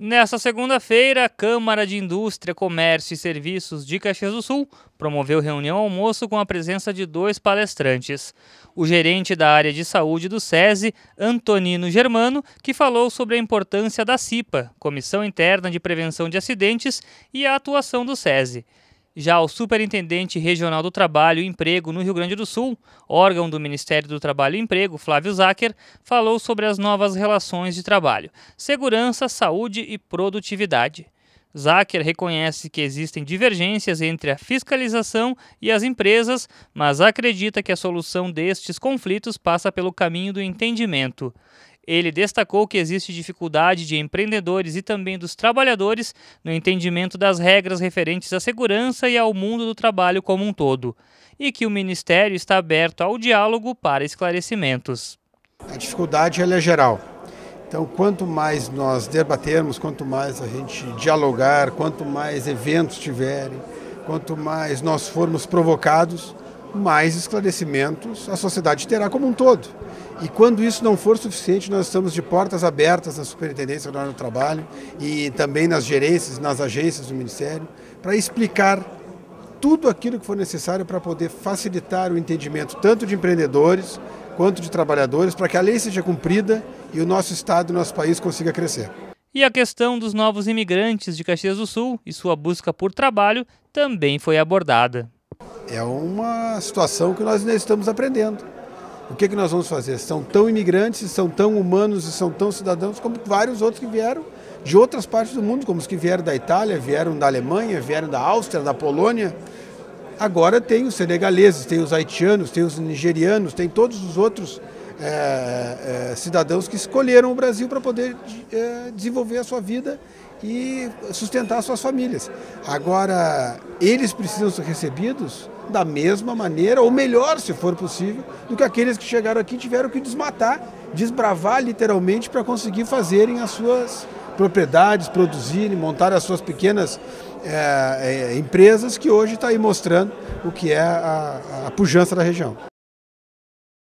Nessa segunda-feira, a Câmara de Indústria, Comércio e Serviços de Caxias do Sul promoveu reunião almoço com a presença de dois palestrantes. O gerente da área de saúde do SESI, Antonino Germano, que falou sobre a importância da CIPA, Comissão Interna de Prevenção de Acidentes, e a atuação do SESI. Já o superintendente regional do Trabalho e Emprego no Rio Grande do Sul, órgão do Ministério do Trabalho e Emprego, Flávio Zacher, falou sobre as novas relações de trabalho, segurança, saúde e produtividade. Zacher reconhece que existem divergências entre a fiscalização e as empresas, mas acredita que a solução destes conflitos passa pelo caminho do entendimento. Ele destacou que existe dificuldade de empreendedores e também dos trabalhadores no entendimento das regras referentes à segurança e ao mundo do trabalho como um todo, e que o Ministério está aberto ao diálogo para esclarecimentos. A dificuldade é geral. Então, quanto mais nós debatermos, quanto mais a gente dialogar, quanto mais eventos tiverem, quanto mais nós formos provocados, mais esclarecimentos a sociedade terá como um todo. E quando isso não for suficiente, nós estamos de portas abertas na Superintendência Regional do Trabalho e também nas gerências, nas agências do Ministério, para explicar tudo aquilo que for necessário para poder facilitar o entendimento tanto de empreendedores quanto de trabalhadores, para que a lei seja cumprida e o nosso Estado e o nosso país consiga crescer. E a questão dos novos imigrantes de Caxias do Sul e sua busca por trabalho também foi abordada é uma situação que nós ainda estamos aprendendo. O que, é que nós vamos fazer? São tão imigrantes, são tão humanos e são tão cidadãos como vários outros que vieram de outras partes do mundo, como os que vieram da Itália, vieram da Alemanha, vieram da Áustria, da Polônia. Agora tem os senegaleses, tem os haitianos, tem os nigerianos, tem todos os outros é, é, cidadãos que escolheram o Brasil para poder é, desenvolver a sua vida e sustentar suas famílias. Agora, eles precisam ser recebidos da mesma maneira, ou melhor, se for possível, do que aqueles que chegaram aqui tiveram que desmatar, desbravar literalmente para conseguir fazerem as suas propriedades, produzirem, montar as suas pequenas é, é, empresas que hoje está aí mostrando o que é a, a pujança da região.